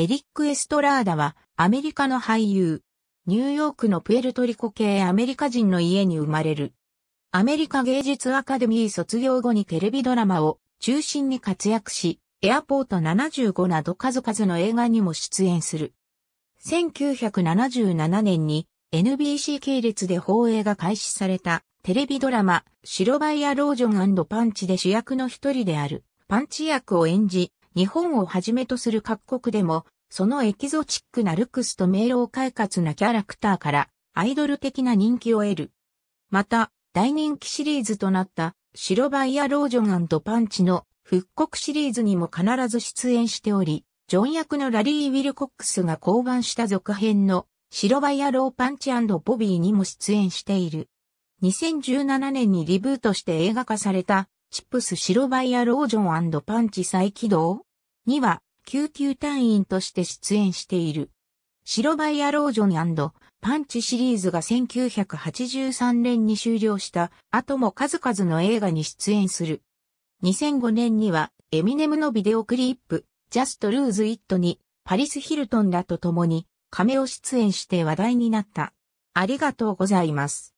エリック・エストラーダはアメリカの俳優。ニューヨークのプエルトリコ系アメリカ人の家に生まれる。アメリカ芸術アカデミー卒業後にテレビドラマを中心に活躍し、エアポート75など数々の映画にも出演する。1977年に NBC 系列で放映が開始されたテレビドラマ白バイアロージョンパンチで主役の一人であるパンチ役を演じ、日本をはじめとする各国でも、そのエキゾチックなルックスと明朗快活なキャラクターからアイドル的な人気を得る。また、大人気シリーズとなった白バイヤロージョンパンチの復刻シリーズにも必ず出演しており、ジョン役のラリー・ウィルコックスが降板した続編の白バイヤローパンチボビーにも出演している。2017年にリブートして映画化されたチップス白バイアロージョンパンチ再起動には、救急隊員として出演している。白バイアロージョンパンチシリーズが1983年に終了した後も数々の映画に出演する。2005年にはエミネムのビデオクリップ、ジャスト・ルーズ・イットにパリス・ヒルトンらと共に亀を出演して話題になった。ありがとうございます。